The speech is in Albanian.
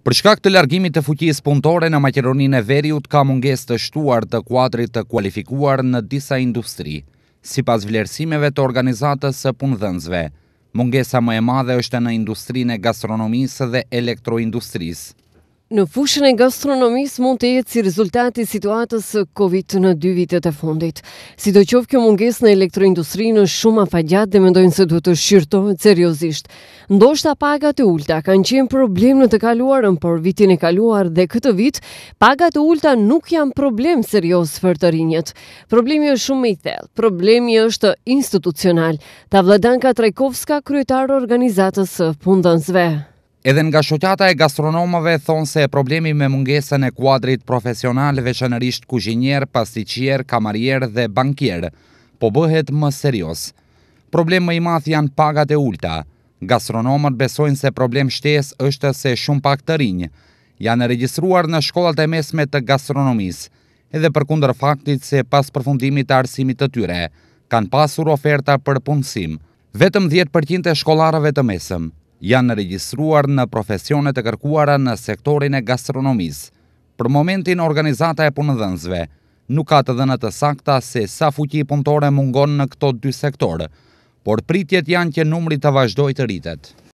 Për shkak të largimit të fuqis punëtore në Maqeronin e Veriut, ka munges të shtuar të kuadrit të kualifikuar në disa industri, si pas vlerësimeve të organizatës së punëdhënzve. Mungesa më e madhe është në industrinë e gastronomisë dhe elektroindustrisë. Në fushën e gastronomisë mund të jetë si rezultati situatës COVID në dy vitet e fundit. Si do qovë kjo munges në elektroindustri në shumë afagjat dhe mendojnë se duhet të shqyrtojnë seriosisht. Ndoshta pagat e ulta kanë qenë problem në të kaluarën, por vitin e kaluar dhe këtë vit, pagat e ulta nuk janë problem serios për të rinjët. Problemi është shumë i thellë, problemi është institucional. Ta vladanka Trajkovska, kryetarë organizatës pundënzve. Edhe nga shoqata e gastronomove thonë se problemi me mungesën e kuadrit profesional veçanërisht kuzhinjer, pasticier, kamarier dhe bankier, po bëhet më serios. Problem më i math janë pagat e ulta. Gastronomët besojnë se problem shtes është se shumë pak të rinjë. Janë regjistruar në shkollat e mesme të gastronomisë, edhe për kundër faktit se pas përfundimit të arsimit të tyre, kanë pasur oferta për punësim, vetëm 10% e shkollarëve të mesëm janë regjistruar në profesionet e kërkuara në sektorin e gastronomisë. Për momentin, organizata e punëdhënzve nuk ka të dhënë të sakta se sa fuqi punëtore mungon në këto dy sektorë, por pritjet janë që numri të vazhdoj të rritet.